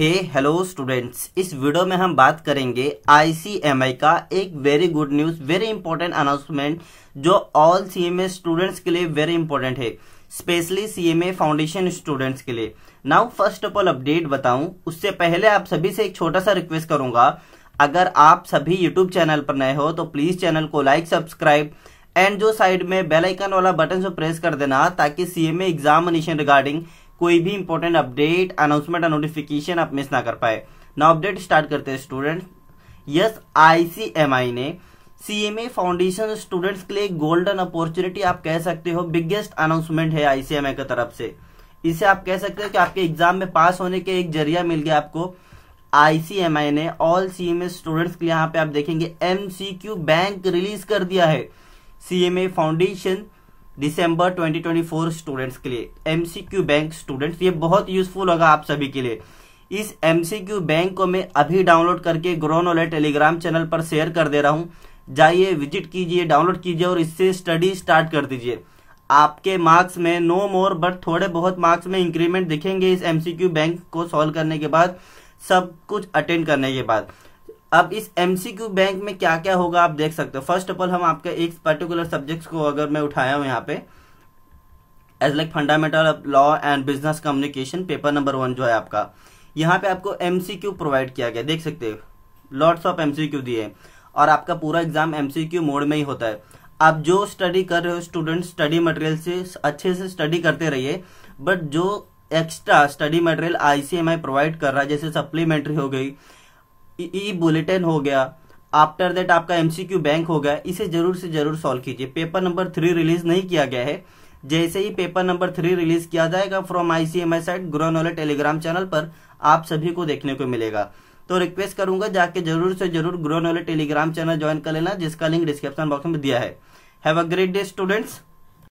हे hello students इस video में हम बात करेंगे आईसीएमआई का एक very good news very important announcement जो ऑल सीएमए स्टूडेंट्स के लिए वेरी इंपॉर्टेंट है स्पेशली सीएमए फाउंडेशन स्टूडेंट्स के लिए now first of all update बताऊं उससे पहले आप सभी से एक छोटा सा रिक्वेस्ट करूंगा अगर आप सभी यूट्यूब चैनल पर नए हो तो प्लीज चैनल को लाइक सब्सक्राइब एंड जो साइड में बेल आइकन वाला बटन से प्रेस कर देना ताकि सीएमए एग्जामिनेशन रिगार्डिंग कोई भी इंपॉर्टेंट अपडेट अनाउंसमेंट और नोटिफिकेशन आप मिस ना कर पाए ना अपडेट स्टार्ट करते हैं स्टूडेंट यस आईसीएमआई ने सीएमए फाउंडेशन स्टूडेंट्स के लिए गोल्डन अपॉर्चुनिटी आप कह सकते हो बिगेस्ट अनाउंसमेंट है आईसीएमआई की तरफ से इसे आप कह सकते हो कि आपके एग्जाम में पास होने के एक जरिया मिल गया आपको आईसीएमआई ने ऑल सीएमए स्टूडेंट्स के लिए यहाँ पे आप देखेंगे एमसीक्यू बैंक रिलीज कर दिया है सीएमए फाउंडेशन दिसंबर 2024 स्टूडेंट्स के लिए एमसीक्यू बैंक स्टूडेंट्स ये बहुत यूजफुल होगा आप सभी के लिए इस एमसीक्यू बैंक को मैं अभी डाउनलोड करके ग्रोन ओले टेलीग्राम चैनल पर शेयर कर दे रहा हूँ जाइए विजिट कीजिए डाउनलोड कीजिए और इससे स्टडी स्टार्ट कर दीजिए आपके मार्क्स में नो मोर बट थोड़े बहुत मार्क्स में इंक्रीमेंट दिखेंगे इस एमसीक्यू बैंक को सॉल्व करने के बाद सब कुछ अटेंड करने के बाद अब इस एमसीक्यू बैंक में क्या क्या होगा आप देख सकते हो फर्स्ट ऑफ ऑल हम आपके एक पर्टिकुलर सब्जेक्ट को अगर मैं उठाया हूँ यहाँ पे as like fundamental of law and business communication paper number one जो है आपका यहाँ पे आपको एमसीक्यू प्रोवाइड किया गया देख सकते हो लॉट्स ऑफ एमसीक्यू दिए और आपका पूरा एग्जाम एमसीक्यू मोड में ही होता है आप जो स्टडी कर रहे हो स्टूडेंट स्टडी मटेरियल से अच्छे से स्टडी करते रहिए बट जो extra study material ICMAI provide कर रहा है जैसे सप्लीमेंट्री हो गई ई बुलेटिन हो गया आफ्टर दैट आपका एमसीक्यू बैंक हो गया इसे जरूर से जरूर सॉल्व कीजिए पेपर नंबर थ्री रिलीज नहीं किया गया है जैसे ही पेपर नंबर थ्री रिलीज किया जाएगा from ICMAI site grow knowledge telegram channel पर आप सभी को देखने को मिलेगा तो रिक्वेस्ट करूंगा जाके जरूर से जरूर grow knowledge telegram channel join कर लेना जिसका लिंक डिस्क्रिप्शन बॉक्स में दिया है have a great day students